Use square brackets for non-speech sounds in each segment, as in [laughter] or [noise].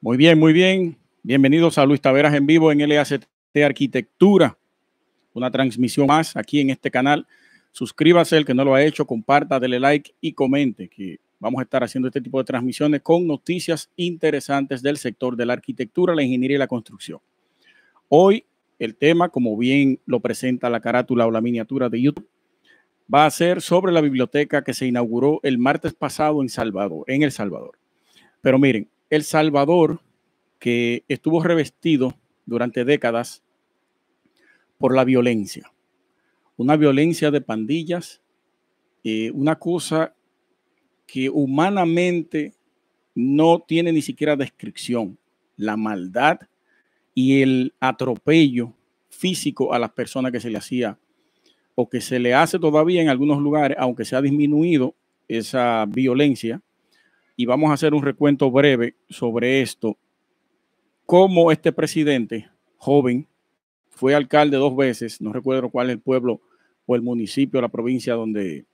Muy bien, muy bien. Bienvenidos a Luis Taveras en vivo en LACT Arquitectura. Una transmisión más aquí en este canal. Suscríbase el que no lo ha hecho, comparta, dele like y comente que vamos a estar haciendo este tipo de transmisiones con noticias interesantes del sector de la arquitectura, la ingeniería y la construcción. Hoy el tema, como bien lo presenta la carátula o la miniatura de YouTube, va a ser sobre la biblioteca que se inauguró el martes pasado en Salvador, en El Salvador. Pero miren, el Salvador, que estuvo revestido durante décadas por la violencia, una violencia de pandillas, eh, una cosa que humanamente no tiene ni siquiera descripción, la maldad y el atropello físico a las personas que se le hacía o que se le hace todavía en algunos lugares, aunque se ha disminuido esa violencia, y vamos a hacer un recuento breve sobre esto, cómo este presidente joven fue alcalde dos veces, no recuerdo cuál es el pueblo o el municipio, la provincia donde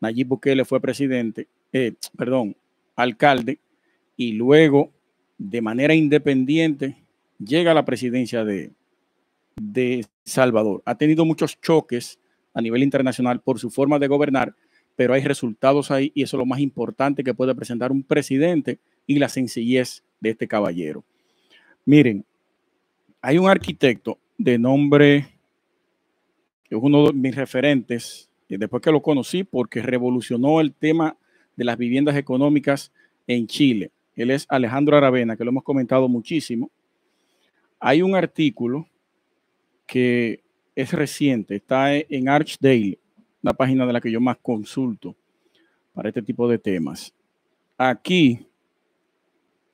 Nayib Bukele fue presidente, eh, perdón, alcalde, y luego de manera independiente llega a la presidencia de, de Salvador. Ha tenido muchos choques a nivel internacional por su forma de gobernar, pero hay resultados ahí y eso es lo más importante que puede presentar un presidente y la sencillez de este caballero. Miren, hay un arquitecto de nombre, que es uno de mis referentes, después que lo conocí porque revolucionó el tema de las viviendas económicas en Chile. Él es Alejandro Aravena, que lo hemos comentado muchísimo. Hay un artículo que es reciente, está en Arch Daily, la página de la que yo más consulto para este tipo de temas. Aquí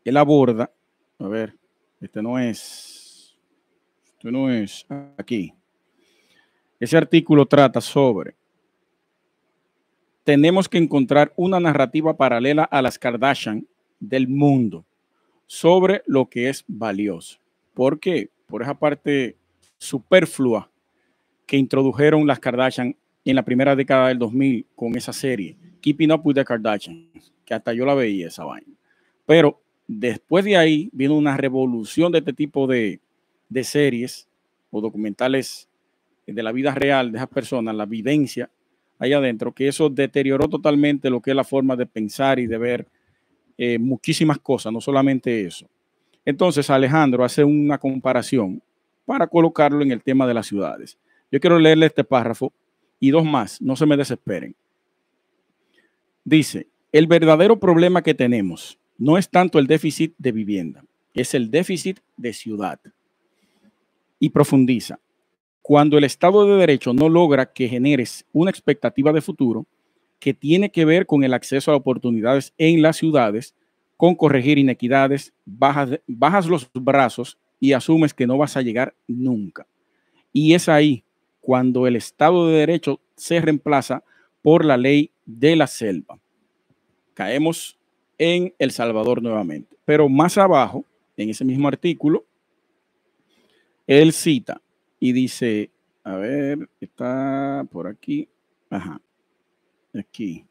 él aborda, a ver, este no es, este no es aquí. Ese artículo trata sobre tenemos que encontrar una narrativa paralela a las Kardashian del mundo sobre lo que es valioso. ¿Por qué? Por esa parte superflua que introdujeron las Kardashian en la primera década del 2000 con esa serie, Keeping Up with the Kardashians, que hasta yo la veía esa vaina. Pero después de ahí vino una revolución de este tipo de, series o documentales de la vida real de esas personas, la vivencia ahí adentro, que eso deterioró totalmente lo que es la forma de pensar y de ver eh, muchísimas cosas, no solamente eso. Entonces Alejandro hace una comparación para colocarlo en el tema de las ciudades. Yo quiero leerle este párrafo y dos más, no se me desesperen. Dice, el verdadero problema que tenemos no es tanto el déficit de vivienda, es el déficit de ciudad. Y profundiza, cuando el Estado de Derecho no logra que generes una expectativa de futuro que tiene que ver con el acceso a oportunidades en las ciudades, con corregir inequidades, bajas, bajas los brazos y asumes que no vas a llegar nunca. Y es ahí cuando el Estado de Derecho se reemplaza por la ley de la selva. Caemos en El Salvador nuevamente. Pero más abajo, en ese mismo artículo, él cita y dice, a ver, está por aquí, ajá, aquí.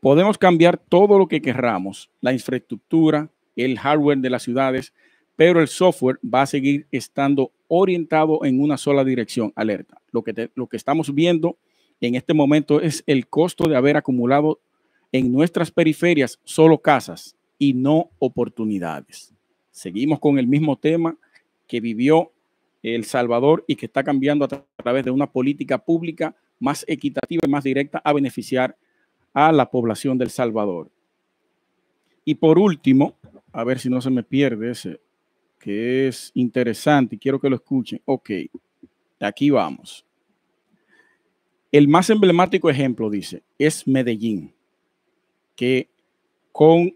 Podemos cambiar todo lo que querramos, la infraestructura, el hardware de las ciudades, pero el software va a seguir estando orientado en una sola dirección, alerta, lo que, estamos viendo en este momento es el costo de haber acumulado en nuestras periferias solo casas y no oportunidades. Seguimos con el mismo tema que vivió El Salvador y que está cambiando a, través de una política pública más equitativa y más directa a beneficiar a la población del Salvador. Y por último, a ver si no se me pierde ese, que es interesante y quiero que lo escuchen. Ok, aquí vamos. El más emblemático ejemplo, dice, es Medellín, que con,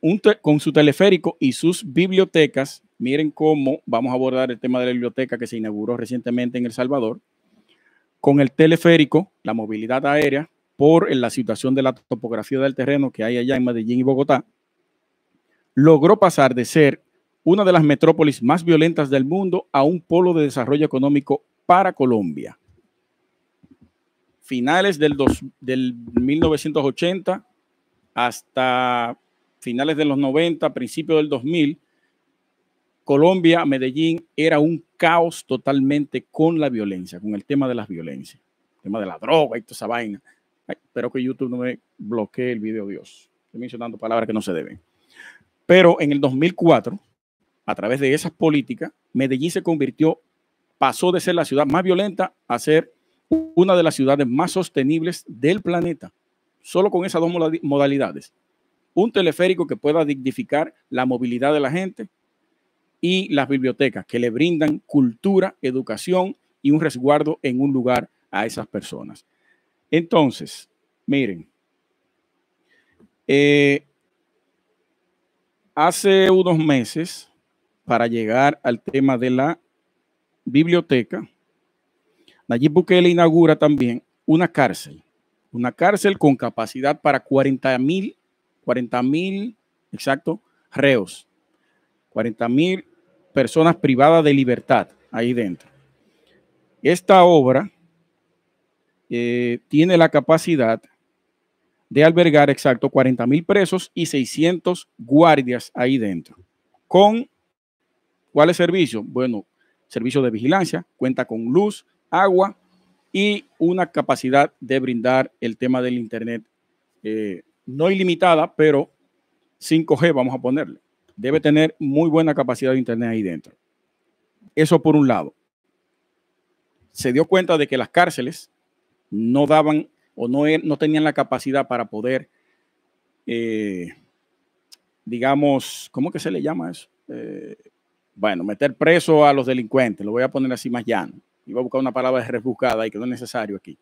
su teleférico y sus bibliotecas, miren cómo vamos a abordar el tema de la biblioteca que se inauguró recientemente en El Salvador, con el teleférico, la movilidad aérea, por la situación de la topografía del terreno que hay allá en Medellín y Bogotá, logró pasar de ser una de las metrópolis más violentas del mundo a un polo de desarrollo económico para Colombia finales del, del 1980 hasta finales de los 90, principios del 2000, Colombia, Medellín, era un caos totalmente con la violencia, con el tema de las violencias, tema de la droga y toda esa vaina. espero que YouTube no me bloquee el video, Dios. Estoy mencionando palabras que no se deben. Pero en el 2004, a través de esas políticas, Medellín se convirtió, pasó de ser la ciudad más violenta a ser una de las ciudades más sostenibles del planeta, solo con esas dos modalidades. Un teleférico que pueda dignificar la movilidad de la gente y las bibliotecas que le brindan cultura, educación y un resguardo en un lugar a esas personas. Entonces, miren, eh, hace unos meses, para llegar al tema de la biblioteca, Nayib Bukele inaugura también una cárcel, una cárcel con capacidad para 40 mil, 40 mil, exacto, reos, 40 mil personas privadas de libertad ahí dentro. Esta obra eh, tiene la capacidad de albergar exacto 40 mil presos y 600 guardias ahí dentro. ¿Con cuáles servicios? Bueno, servicio de vigilancia, cuenta con luz, agua y una capacidad de brindar el tema del Internet, eh, no ilimitada, pero 5G, vamos a ponerle. Debe tener muy buena capacidad de Internet ahí dentro. Eso por un lado. Se dio cuenta de que las cárceles no daban o no, e-, no tenían la capacidad para poder, eh, digamos, ¿cómo que se le llama eso? Eh, bueno, meter preso a los delincuentes, lo voy a poner así más llano iba a buscar una palabra rebuscada y que no es necesario aquí,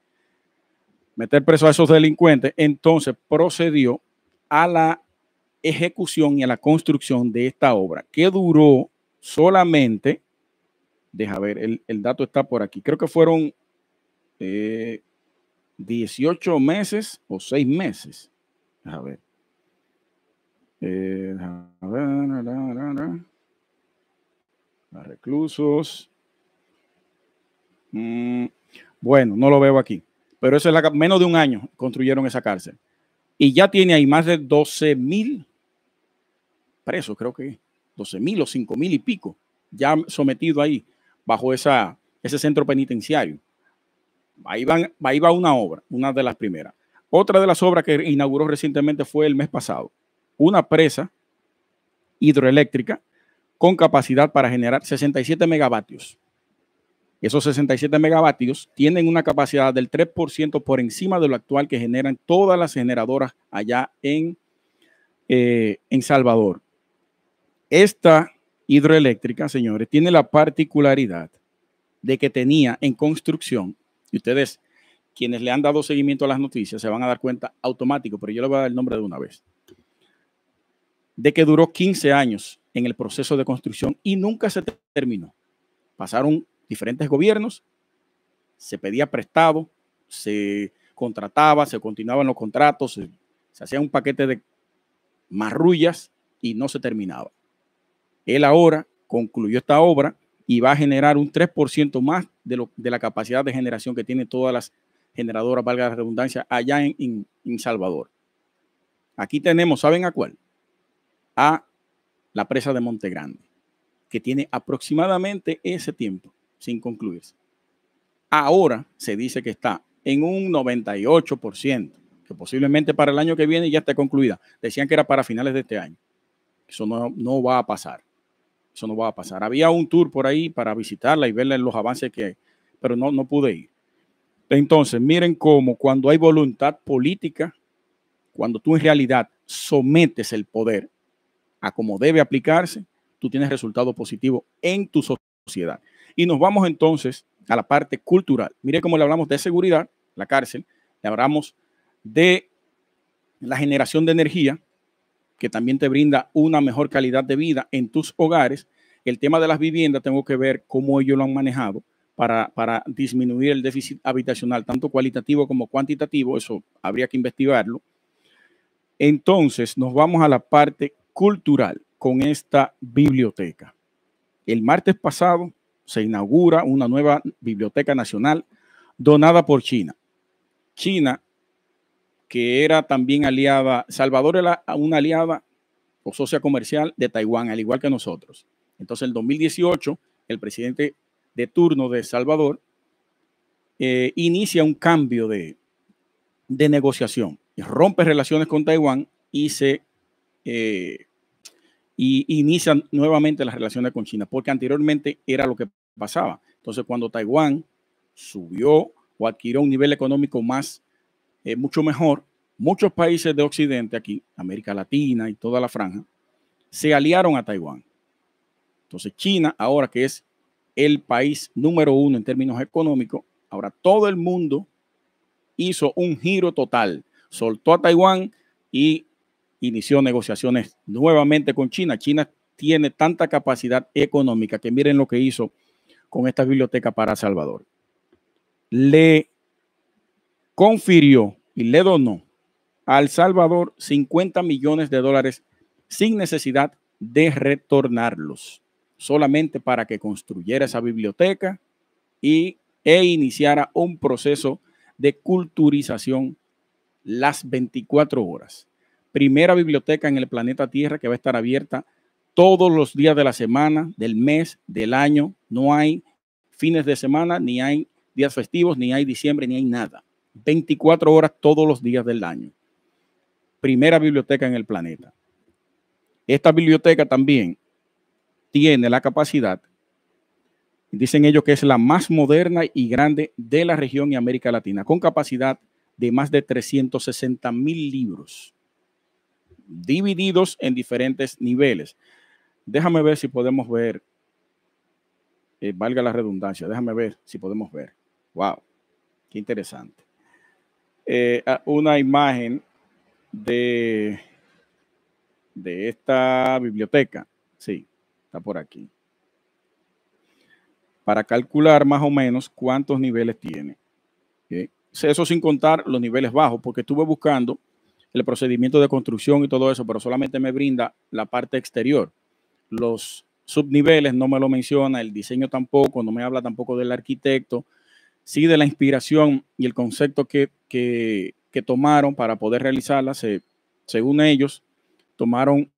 meter preso a esos delincuentes, entonces procedió a la ejecución y a la construcción de esta obra, que duró solamente, deja ver, el, dato está por aquí, creo que fueron 18 eh, meses o 6 meses, deja ver. Eh, reclusos, Mm, bueno, no lo veo aquí. Pero eso es menos de un año construyeron esa cárcel. Y ya tiene ahí más de 12 mil presos, creo que 12 mil o 5 mil y pico, ya sometido ahí bajo esa, ese centro penitenciario. Ahí, ahí va una obra, una de las primeras. Otra de las obras que inauguró recientemente fue el mes pasado, una presa hidroeléctrica con capacidad para generar 67 megavatios esos 67 megavatios tienen una capacidad del 3% por encima de lo actual que generan todas las generadoras allá en, eh, en Salvador. Esta hidroeléctrica, señores, tiene la particularidad de que tenía en construcción, y ustedes, quienes le han dado seguimiento a las noticias, se van a dar cuenta automático, pero yo le voy a dar el nombre de una vez, de que duró 15 años en el proceso de construcción y nunca se terminó. Pasaron diferentes gobiernos, se pedía prestado, se contrataba, se continuaban los contratos, se, hacía un paquete de marrullas y no se terminaba. Él ahora concluyó esta obra y va a generar un 3% más de, la capacidad de generación que tienen todas las generadoras, valga la redundancia, allá en, en, en Salvador. Aquí tenemos, ¿saben a cuál? A la presa de Monte Grande, que tiene aproximadamente ese tiempo sin concluirse. Ahora se dice que está en un 98%, que posiblemente para el año que viene ya esté concluida. Decían que era para finales de este año. Eso no, no va a pasar. Eso no va a pasar. Había un tour por ahí para visitarla y verle los avances que hay, pero no, no pude ir. Entonces, miren cómo cuando hay voluntad política, cuando tú en realidad sometes el poder a como debe aplicarse, tú tienes resultados positivos en tu sociedad. Y nos vamos entonces a la parte cultural. Mire cómo le hablamos de seguridad, la cárcel, le hablamos de la generación de energía, que también te brinda una mejor calidad de vida en tus hogares. El tema de las viviendas, tengo que ver cómo ellos lo han manejado para, para disminuir el déficit habitacional, tanto cualitativo como cuantitativo, eso habría que investigarlo. Entonces, nos vamos a la parte cultural con esta biblioteca. El martes pasado se inaugura una nueva biblioteca nacional donada por China. China, que era también aliada, Salvador era una aliada o socia comercial de Taiwán, al igual que nosotros. Entonces, en 2018, el presidente de turno de Salvador eh, inicia un cambio de, negociación, rompe relaciones con Taiwán y se eh, y inician nuevamente las relaciones con China, porque anteriormente era lo que pasaba. Entonces, cuando Taiwán subió o adquirió un nivel económico más, eh, mucho mejor, muchos países de Occidente aquí, América Latina y toda la franja, se aliaron a Taiwán. Entonces, China, ahora que es el país número uno en términos económicos, ahora todo el mundo hizo un giro total, soltó a Taiwán y inició negociaciones nuevamente con China. China tiene tanta capacidad económica que miren lo que hizo con esta biblioteca para Salvador. Le confirió y le donó al Salvador 50 millones de dólares sin necesidad de retornarlos, solamente para que construyera esa biblioteca y, e iniciara un proceso de culturización las 24 horas primera biblioteca en el planeta Tierra que va a estar abierta todos los días de la semana, del mes, del año. No hay fines de semana, ni hay días festivos, ni hay diciembre, ni hay nada. 24 horas todos los días del año. Primera biblioteca en el planeta. Esta biblioteca también tiene la capacidad, dicen ellos que es la más moderna y grande de la región y América Latina, con capacidad de más de 360 mil libros divididos en diferentes niveles. Déjame ver si podemos ver, eh, valga la redundancia, déjame ver si podemos ver. Wow, qué interesante. Eh, ah, una imagen de, de esta biblioteca. Sí, está por aquí. Para calcular más o menos cuántos niveles tiene. Eso sin contar los niveles bajos, porque estuve buscando el procedimiento de construcción y todo eso, pero solamente me brinda la parte exterior. Los subniveles no me lo menciona, el diseño tampoco, no me habla tampoco del arquitecto, sí de la inspiración y el concepto que, tomaron para poder realizarla. según ellos, tomaron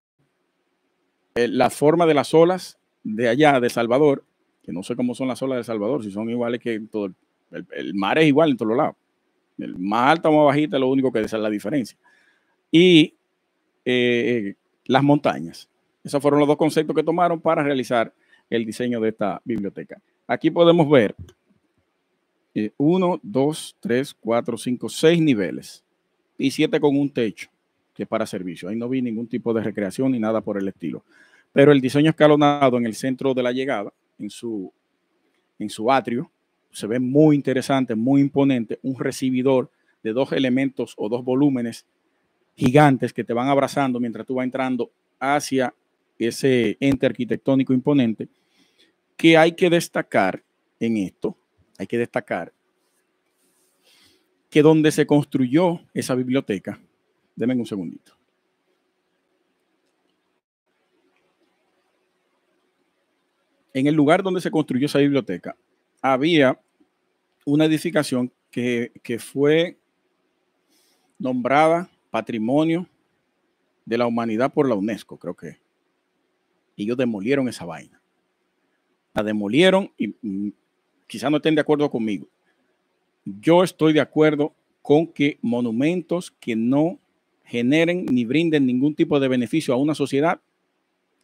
eh, la forma de las olas de allá, de Salvador, que no sé cómo son las olas de Salvador, si son iguales que todo el, mar es igual en todos lados. El más alta o más bajita es lo único que es la diferencia y eh, las montañas. Esos fueron los dos conceptos que tomaron para realizar el diseño de esta biblioteca. Aquí podemos ver eh, uno, dos, tres, cuatro, cinco, seis niveles y siete con un techo que es para servicio. Ahí no vi ningún tipo de recreación ni nada por el estilo. Pero el diseño escalonado en el centro de la llegada, en su, en su atrio, se ve muy interesante, muy imponente, un recibidor de dos elementos o dos volúmenes gigantes que te van abrazando mientras tú vas entrando hacia ese ente arquitectónico imponente, que hay que destacar en esto, hay que destacar que donde se construyó esa biblioteca, denme un segundito. En el lugar donde se construyó esa biblioteca, había una edificación que, que fue nombrada Patrimonio de la Humanidad por la UNESCO, creo que. Ellos demolieron esa vaina. La demolieron y mm, quizás no estén de acuerdo conmigo. Yo estoy de acuerdo con que monumentos que no generen ni brinden ningún tipo de beneficio a una sociedad,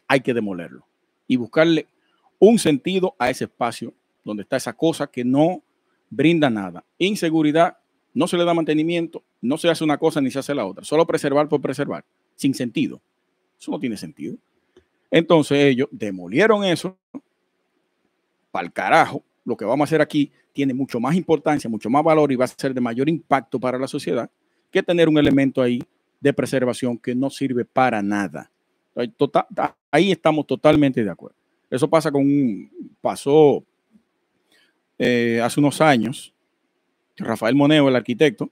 hay que demolerlo y buscarle un sentido a ese espacio donde está esa cosa que no brinda nada. Inseguridad no se le da mantenimiento, no se hace una cosa ni se hace la otra, solo preservar por preservar, sin sentido. Eso no tiene sentido. Entonces ellos demolieron eso, para el carajo, lo que vamos a hacer aquí tiene mucho más importancia, mucho más valor y va a ser de mayor impacto para la sociedad que tener un elemento ahí de preservación que no sirve para nada. ahí tota-, estamos totalmente de acuerdo. Eso pasa con un, pasó eh, hace unos años Rafael Moneo, el arquitecto,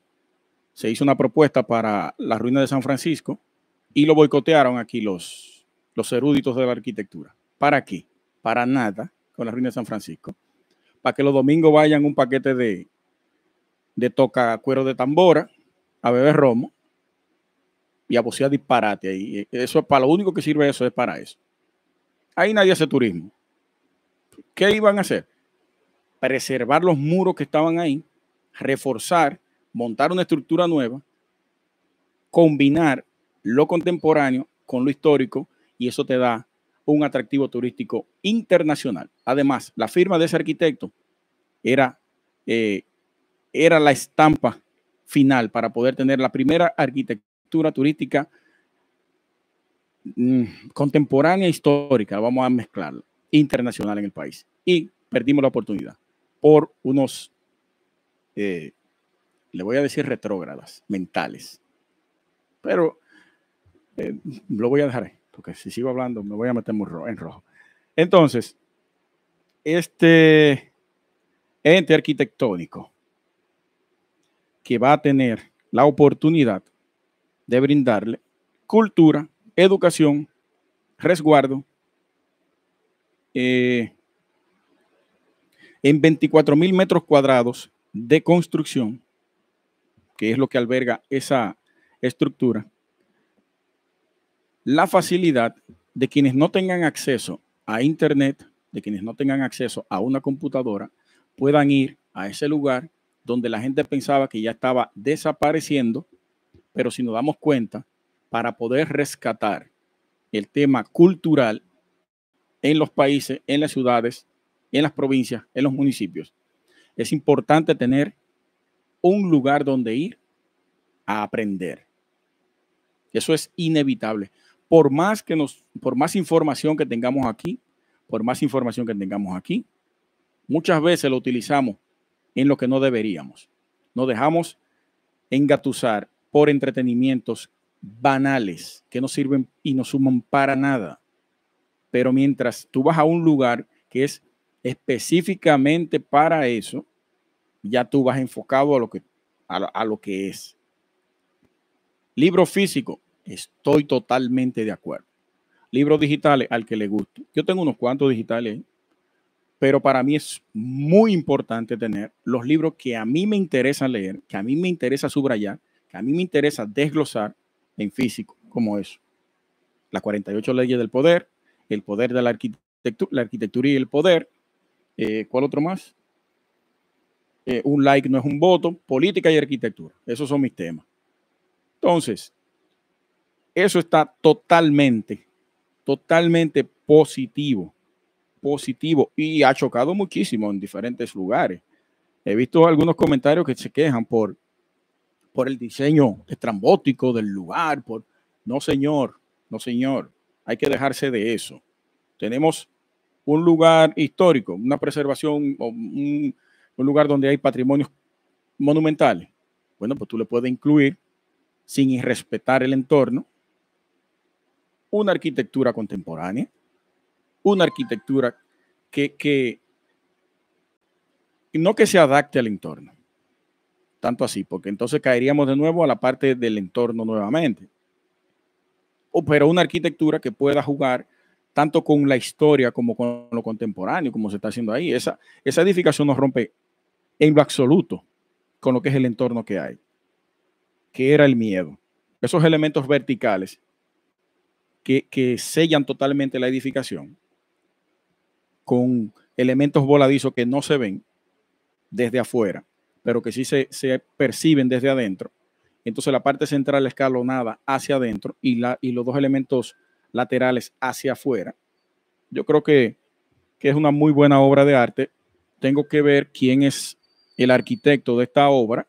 se hizo una propuesta para la ruina de San Francisco y lo boicotearon aquí los, los eruditos de la arquitectura. ¿Para qué? Para nada con la ruina de San Francisco. Para que los domingos vayan un paquete de, de toca cuero de tambora a beber romo y a bocear disparate ahí. E, eso es para lo único que sirve eso, es para eso. Ahí nadie hace turismo. ¿Qué iban a hacer? Preservar los muros que estaban ahí reforzar, montar una estructura nueva, combinar lo contemporáneo con lo histórico y eso te da un atractivo turístico internacional. Además, la firma de ese arquitecto era, eh, era la estampa final para poder tener la primera arquitectura turística mm, contemporánea e histórica, vamos a mezclarla, internacional en el país. Y perdimos la oportunidad por unos eh, le voy a decir retrógradas, mentales. Pero eh, lo voy a dejar ahí, porque si sigo hablando me voy a meter muy en rojo. Entonces, este ente arquitectónico que va a tener la oportunidad de brindarle cultura, educación, resguardo, eh, en 24 mil metros cuadrados de construcción, que es lo que alberga esa estructura, la facilidad de quienes no tengan acceso a Internet, de quienes no tengan acceso a una computadora, puedan ir a ese lugar donde la gente pensaba que ya estaba desapareciendo, pero si nos damos cuenta, para poder rescatar el tema cultural en los países, en las ciudades, en las provincias, en los municipios, es importante tener un lugar donde ir a aprender. Eso es inevitable. Por más que nos, por más información que tengamos aquí, por más información que tengamos aquí, muchas veces lo utilizamos en lo que no deberíamos. Nos dejamos engatusar por entretenimientos banales que no sirven y no suman para nada. Pero mientras tú vas a un lugar que es específicamente para eso, ya tú vas enfocado a lo que, a, lo que es. Libro físico, estoy totalmente de acuerdo. Libros digitales, al que le guste. Yo tengo unos cuantos digitales, pero para mí es muy importante tener los libros que a mí me interesa leer, que a mí me interesa subrayar, que a mí me interesa desglosar en físico, como eso. Las 48 leyes del poder, el poder de la arquitectura, la arquitectura y el poder, eh, ¿Cuál otro más? Eh, un like no es un voto, política y arquitectura. Esos son mis temas. Entonces, eso está totalmente, totalmente positivo, positivo y ha chocado muchísimo en diferentes lugares. He visto algunos comentarios que se quejan por, por el diseño estrambótico del lugar, por no señor, no señor, hay que dejarse de eso. Tenemos un lugar histórico, una preservación, un, lugar donde hay patrimonios monumentales, bueno, pues tú le puedes incluir, sin irrespetar el entorno, una arquitectura contemporánea, una arquitectura que, no que se adapte al entorno, tanto así, porque entonces caeríamos de nuevo a la parte del entorno nuevamente, o, pero una arquitectura que pueda jugar tanto con la historia como con lo contemporáneo, como se está haciendo ahí. Esa, esa edificación nos rompe en lo absoluto con lo que es el entorno que hay, que era el miedo. Esos elementos verticales que, sellan totalmente la edificación con elementos voladizos que no se ven desde afuera, pero que sí se, perciben desde adentro. Entonces la parte central escalonada hacia adentro y, la, y los dos elementos laterales hacia afuera. Yo creo que, que es una muy buena obra de arte. Tengo que ver quién es el arquitecto de esta obra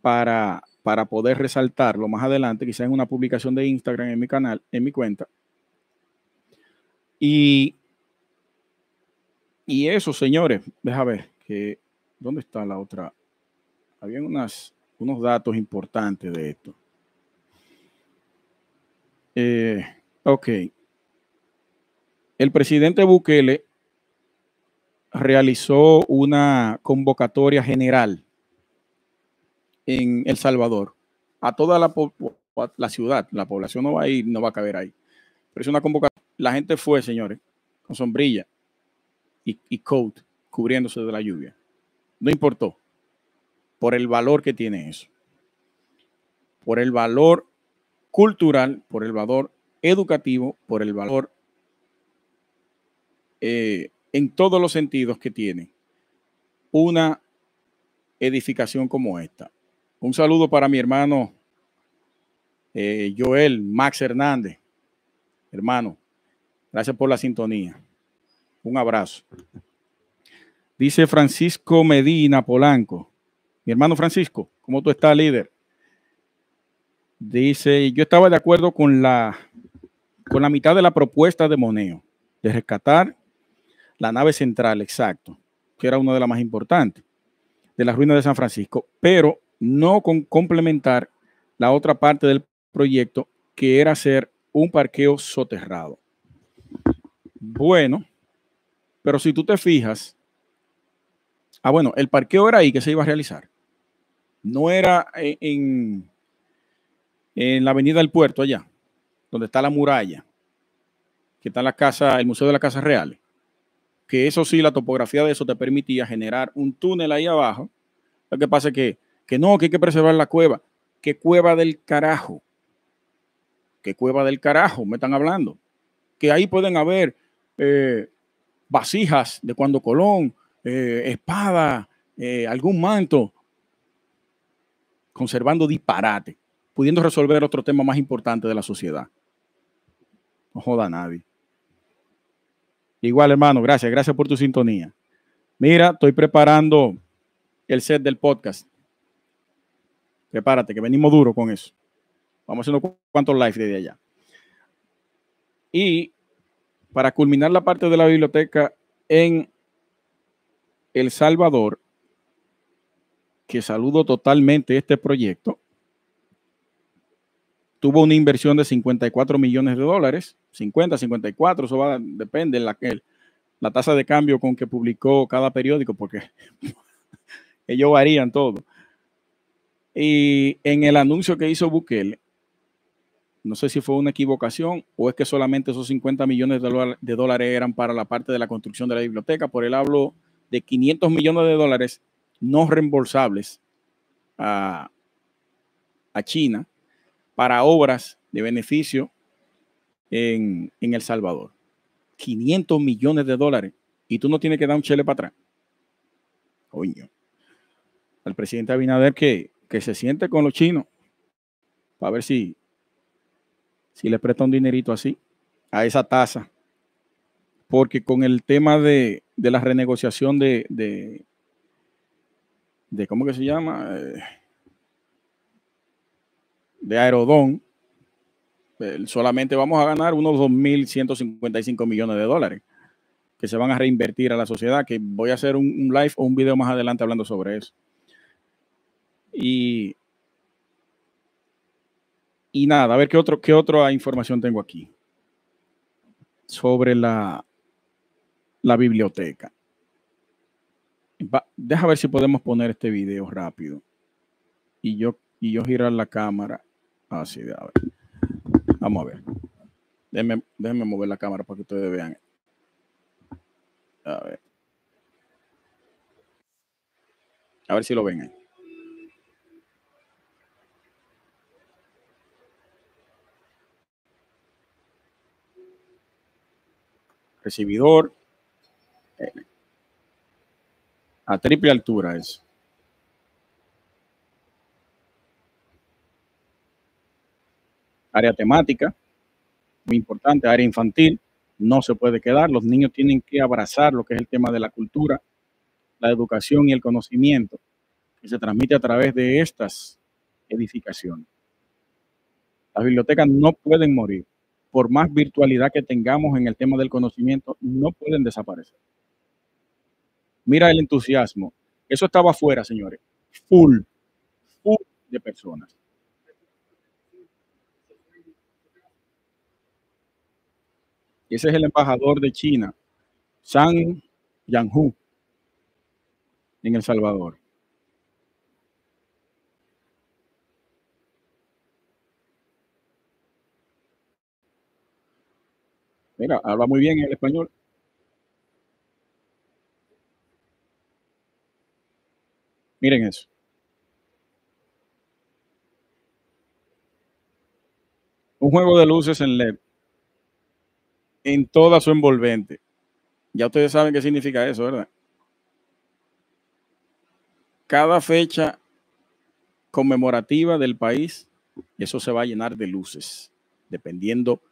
para, para poder resaltarlo más adelante, quizás en una publicación de Instagram en mi canal, en mi cuenta. Y, y eso, señores, deja ver que dónde está la otra. había unos datos importantes de esto. Eh, ok. El presidente Bukele realizó una convocatoria general en El Salvador a toda la, ciudad. La población no va a ir, no va a caber ahí. Pero es una convocatoria. La gente fue, señores, con sombrilla y, y coat cubriéndose de la lluvia. No importó por el valor que tiene eso, por el valor cultural, por el valor educativo, por el valor eh, en todos los sentidos que tiene una edificación como esta. Un saludo para mi hermano eh, Joel Max Hernández. Hermano, gracias por la sintonía. Un abrazo. Dice Francisco Medina Polanco. Mi hermano Francisco, ¿cómo tú estás, líder? Dice, yo estaba de acuerdo con la, con la mitad de la propuesta de Moneo, de rescatar la nave central, exacto, que era una de las más importantes, de las ruinas de San Francisco, pero no con complementar la otra parte del proyecto, que era hacer un parqueo soterrado. Bueno, pero si tú te fijas, ah, bueno, el parqueo era ahí que se iba a realizar. No era en en la avenida del puerto allá, donde está la muralla, que está la casa, el Museo de las Casas Reales, que eso sí, la topografía de eso te permitía generar un túnel ahí abajo. Lo que pasa es que, que no, que hay que preservar la cueva. ¿Qué cueva del carajo? ¿Qué cueva del carajo me están hablando? Que ahí pueden haber eh, vasijas de cuando Colón, eh, espada, eh, algún manto, conservando disparate pudiendo resolver otro tema más importante de la sociedad. No joda a nadie. Igual, hermano, gracias, gracias por tu sintonía. Mira, estoy preparando el set del podcast. Prepárate, que venimos duro con eso. Vamos haciendo cuantos live desde allá. Y para culminar la parte de la biblioteca en El Salvador, que saludo totalmente este proyecto, tuvo una inversión de 54 millones de dólares, 50, 54, eso va, depende de la, la tasa de cambio con que publicó cada periódico, porque [laughs] ellos varían todo. Y en el anuncio que hizo Bukele, no sé si fue una equivocación o es que solamente esos 50 millones de dólares eran para la parte de la construcción de la biblioteca, por él hablo de 500 millones de dólares no reembolsables a, a China para obras de beneficio en, El Salvador. 500 millones de dólares y tú no tienes que dar un chele para atrás. Coño. Al presidente Abinader que, se siente con los chinos para ver si, si le presta un dinerito así a esa tasa. Porque con el tema de, la renegociación de, de, ¿cómo que se llama? Eh, de Aerodón, eh, solamente vamos a ganar unos 2.155 millones de dólares que se van a reinvertir a la sociedad, que voy a hacer un, live o un video más adelante hablando sobre eso. Y, nada, a ver qué, otro, otra información tengo aquí sobre la, la biblioteca. deja ver si podemos poner este video rápido. Y yo, y yo girar la cámara Ah, sí, a ver. Vamos a ver. Déjenme, mover la cámara para que ustedes vean. A ver. A ver si lo ven ahí. Recibidor. Eh, a triple altura es. área temática, muy importante, área infantil, no se puede quedar. Los niños tienen que abrazar lo que es el tema de la cultura, la educación y el conocimiento que se transmite a través de estas edificaciones. Las bibliotecas no pueden morir. Por más virtualidad que tengamos en el tema del conocimiento, no pueden desaparecer. Mira el entusiasmo. Eso estaba afuera, señores. Full, full de personas. Ese es el embajador de China, Zhang Yanghu, en El Salvador. Mira, habla muy bien el español. Miren eso. Un juego de luces en LED en toda su envolvente. Ya ustedes saben qué significa eso, ¿verdad? Cada fecha conmemorativa del país, eso se va a llenar de luces, dependiendo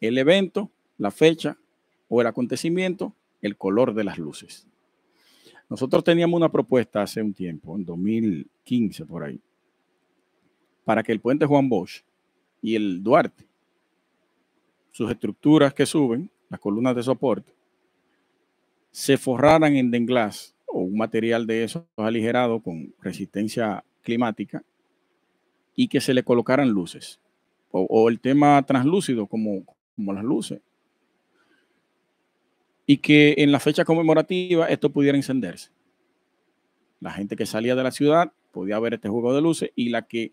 el evento, la fecha o el acontecimiento, el color de las luces. Nosotros teníamos una propuesta hace un tiempo, en 2015 por ahí, para que el puente Juan Bosch y el Duarte sus estructuras que suben, las columnas de soporte, se forraran en denglas o un material de esos aligerado con resistencia climática y que se le colocaran luces. O, el tema translúcido, como, como las luces. Y que en la fecha conmemorativa esto pudiera encenderse. La gente que salía de la ciudad podía ver este juego de luces y la que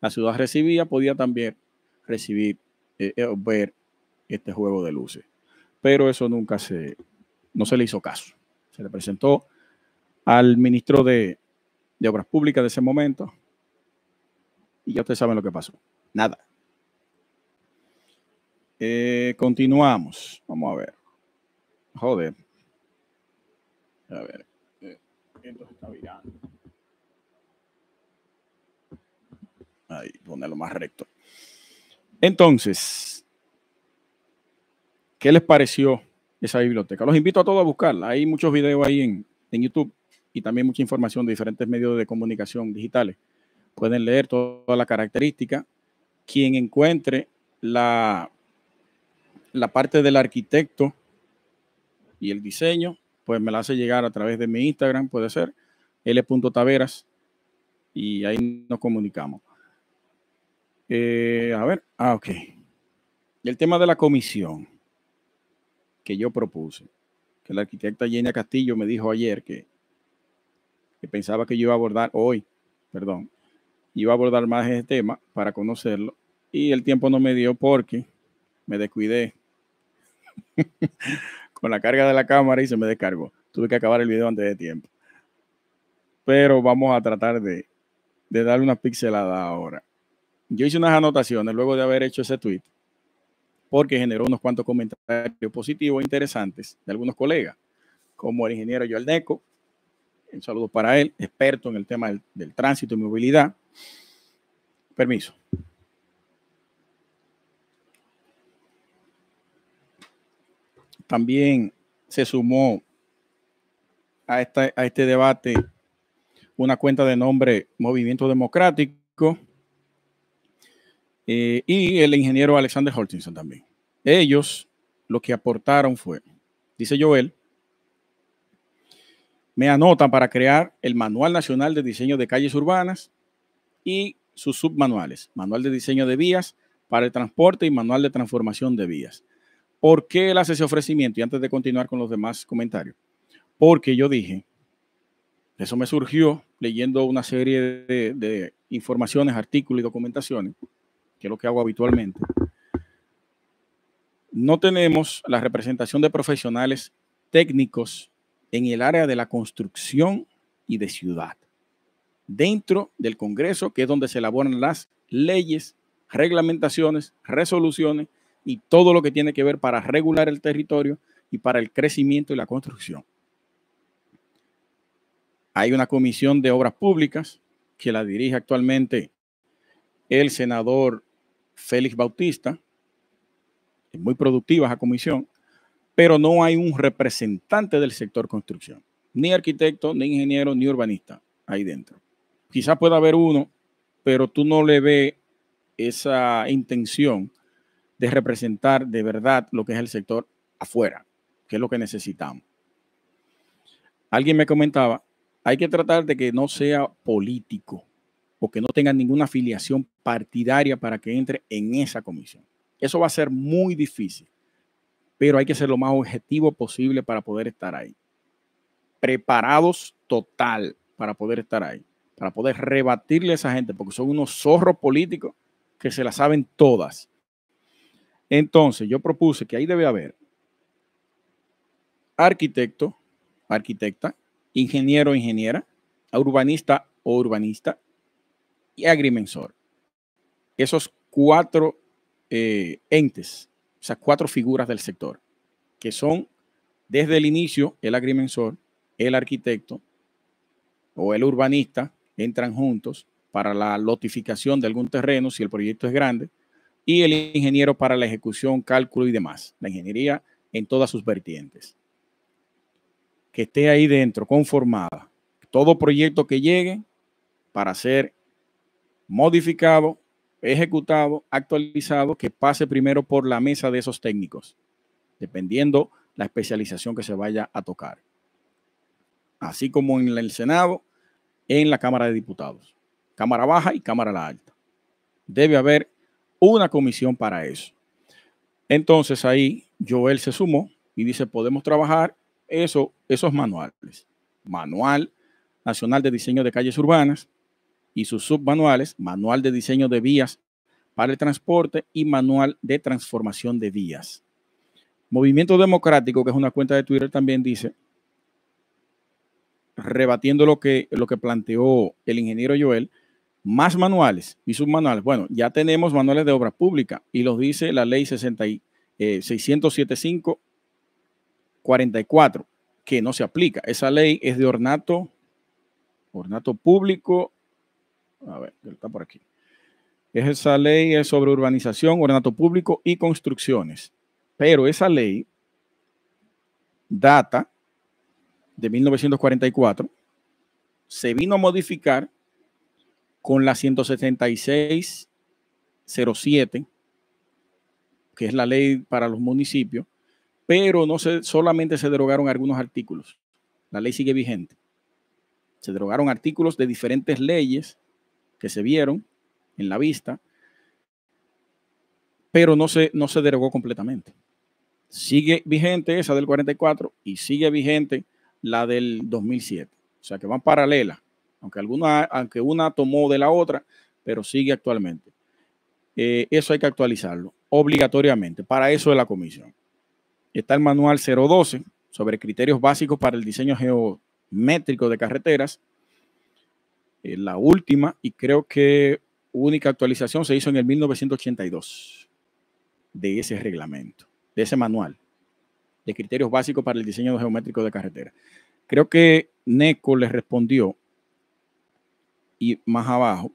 la ciudad recibía podía también recibir, eh, eh, ver este juego de luces. Pero eso nunca se, no se le hizo caso. Se le presentó al ministro de, de Obras Públicas de ese momento y ya ustedes saben lo que pasó. Nada. Eh, continuamos. Vamos a ver. Joder. A ver. entonces eh, está Ahí, ponerlo más recto. Entonces, ¿Qué les pareció esa biblioteca? Los invito a todos a buscarla. Hay muchos videos ahí en, YouTube y también mucha información de diferentes medios de comunicación digitales. Pueden leer toda la característica. Quien encuentre la, la parte del arquitecto y el diseño, pues me la hace llegar a través de mi Instagram, puede ser, l.taveras, y ahí nos comunicamos. Eh, a ver, ah, ok. El tema de la comisión que yo propuse, que la arquitecta Yenia Castillo me dijo ayer que, pensaba que yo iba a abordar hoy, perdón, iba a abordar más ese tema para conocerlo y el tiempo no me dio porque me descuidé [laughs] con la carga de la cámara y se me descargó. Tuve que acabar el video antes de tiempo. Pero vamos a tratar de, de darle una pixelada ahora. Yo hice unas anotaciones luego de haber hecho ese tweet porque generó unos cuantos comentarios positivos e interesantes de algunos colegas, como el ingeniero Joel Neco, un saludo para él, experto en el tema del, tránsito y movilidad. Permiso. También se sumó a, a este debate una cuenta de nombre Movimiento Democrático, eh, y el ingeniero Alexander Holtinson también. Ellos lo que aportaron fue, dice Joel, me anotan para crear el Manual Nacional de Diseño de Calles Urbanas y sus submanuales, Manual de Diseño de Vías para el Transporte y Manual de Transformación de Vías. ¿Por qué él hace ese ofrecimiento? Y antes de continuar con los demás comentarios, porque yo dije, eso me surgió leyendo una serie de, de informaciones, artículos y documentaciones, que es lo que hago habitualmente, no tenemos la representación de profesionales técnicos en el área de la construcción y de ciudad, dentro del Congreso, que es donde se elaboran las leyes, reglamentaciones, resoluciones y todo lo que tiene que ver para regular el territorio y para el crecimiento y la construcción. Hay una comisión de obras públicas que la dirige actualmente el senador Félix Bautista, es muy productiva esa comisión, pero no hay un representante del sector construcción, ni arquitecto, ni ingeniero, ni urbanista ahí dentro. Quizás pueda haber uno, pero tú no le ves esa intención de representar de verdad lo que es el sector afuera, que es lo que necesitamos. Alguien me comentaba, hay que tratar de que no sea político que no tengan ninguna afiliación partidaria para que entre en esa comisión. Eso va a ser muy difícil, pero hay que ser lo más objetivo posible para poder estar ahí. Preparados total para poder estar ahí, para poder rebatirle a esa gente, porque son unos zorros políticos que se la saben todas. Entonces, yo propuse que ahí debe haber arquitecto, arquitecta, ingeniero, ingeniera, urbanista o urbanista, y agrimensor. Esos cuatro eh, entes, esas cuatro figuras del sector, que son desde el inicio el agrimensor, el arquitecto o el urbanista, entran juntos para la lotificación de algún terreno si el proyecto es grande, y el ingeniero para la ejecución, cálculo y demás, la ingeniería en todas sus vertientes. Que esté ahí dentro, conformada. Todo proyecto que llegue para hacer modificado, ejecutado, actualizado, que pase primero por la mesa de esos técnicos, dependiendo la especialización que se vaya a tocar. Así como en el Senado, en la Cámara de Diputados. Cámara baja y Cámara la alta. Debe haber una comisión para eso. Entonces ahí Joel se sumó y dice, podemos trabajar eso, esos manuales. Manual Nacional de Diseño de Calles Urbanas, y sus submanuales, manual de diseño de vías para el transporte y manual de transformación de vías. Movimiento Democrático, que es una cuenta de Twitter, también dice, rebatiendo lo que, lo que planteó el ingeniero Joel, más manuales y submanuales. Bueno, ya tenemos manuales de obra pública y los dice la ley 60 44, eh, que no se aplica. Esa ley es de ornato, ornato público a ver, está por aquí. esa ley es sobre urbanización, ordenamiento público y construcciones. Pero esa ley data de 1944, se vino a modificar con la 07 que es la ley para los municipios, pero no se, solamente se derogaron algunos artículos. La ley sigue vigente. Se derogaron artículos de diferentes leyes que se vieron en la vista, pero no se, no se derogó completamente. Sigue vigente esa del 44 y sigue vigente la del 2007. O sea que van paralelas, aunque, alguna, aunque una tomó de la otra, pero sigue actualmente. Eh, eso hay que actualizarlo obligatoriamente. Para eso es la comisión. Está el manual 012 sobre criterios básicos para el diseño geométrico de carreteras eh, la última y creo que única actualización se hizo en el 1982 de ese reglamento, de ese manual de criterios básicos para el diseño geométrico de carretera. Creo que NECO le respondió y más abajo,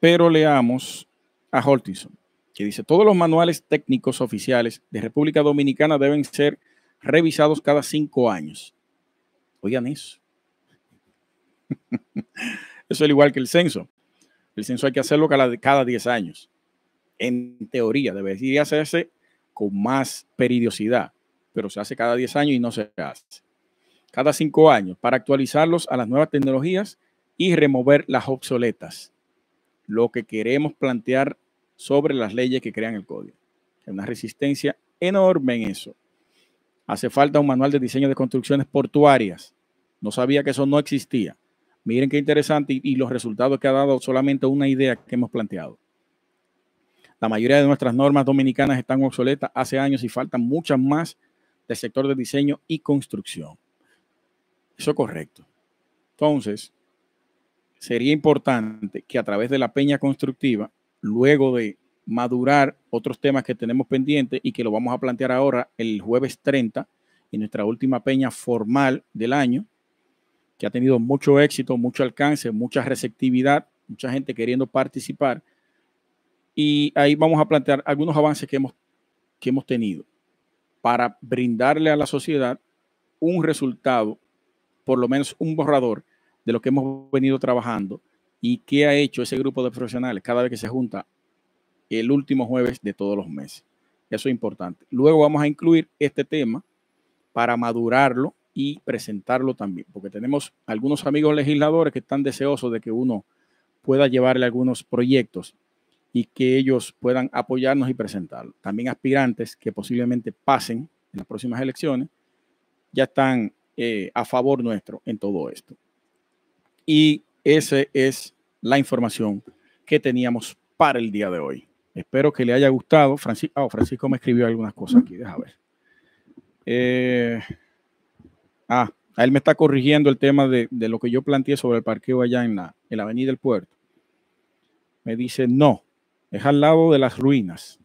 pero leamos a Holtinson, que dice, todos los manuales técnicos oficiales de República Dominicana deben ser revisados cada cinco años. Oigan eso. [laughs] Eso es igual que el censo. El censo hay que hacerlo cada, cada 10 años. En teoría, debería hacerse con más periodicidad, pero se hace cada 10 años y no se hace. Cada 5 años, para actualizarlos a las nuevas tecnologías y remover las obsoletas. Lo que queremos plantear sobre las leyes que crean el código. Hay una resistencia enorme en eso. Hace falta un manual de diseño de construcciones portuarias. No sabía que eso no existía. Miren qué interesante y, los resultados que ha dado solamente una idea que hemos planteado. La mayoría de nuestras normas dominicanas están obsoletas hace años y faltan muchas más del sector de diseño y construcción. Eso es correcto. Entonces, sería importante que a través de la peña constructiva, luego de madurar otros temas que tenemos pendientes y que lo vamos a plantear ahora el jueves 30 en nuestra última peña formal del año, que ha tenido mucho éxito, mucho alcance, mucha receptividad, mucha gente queriendo participar. Y ahí vamos a plantear algunos avances que hemos, que hemos tenido para brindarle a la sociedad un resultado, por lo menos un borrador de lo que hemos venido trabajando y qué ha hecho ese grupo de profesionales cada vez que se junta el último jueves de todos los meses. Eso es importante. Luego vamos a incluir este tema para madurarlo y presentarlo también, porque tenemos algunos amigos legisladores que están deseosos de que uno pueda llevarle algunos proyectos y que ellos puedan apoyarnos y presentarlo. También aspirantes que posiblemente pasen en las próximas elecciones ya están eh, a favor nuestro en todo esto. Y esa es la información que teníamos para el día de hoy. Espero que le haya gustado. Francisco, ah, Francisco me escribió algunas cosas aquí, déjame ver. Eh, Ah, él me está corrigiendo el tema de, lo que yo planteé sobre el parqueo allá en la, avenida del puerto. Me dice, no, es al lado de las ruinas,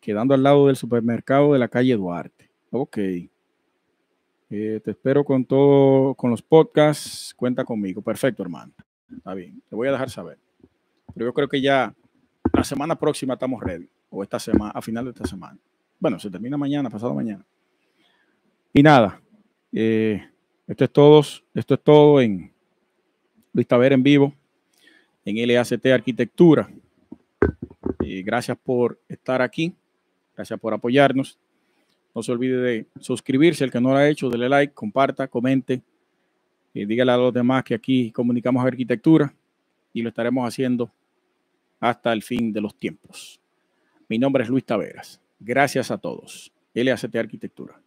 quedando al lado del supermercado de la calle Duarte. Ok. Eh, te espero con todo, con los podcasts. Cuenta conmigo. Perfecto, hermano. Está bien. Te voy a dejar saber. Pero yo creo que ya la semana próxima estamos ready. O esta semana, a final de esta semana. Bueno, se termina mañana, pasado mañana. Y nada, eh, esto es todo. esto es todo en Luis Tavera en vivo, en LACT Arquitectura. Eh, gracias por estar aquí, gracias por apoyarnos. No se olvide de suscribirse, el que no lo ha hecho, dele like, comparta, comente, y eh, dígale a los demás que aquí comunicamos arquitectura y lo estaremos haciendo hasta el fin de los tiempos. Mi nombre es Luis Taveras. Gracias a todos. LACT Arquitectura.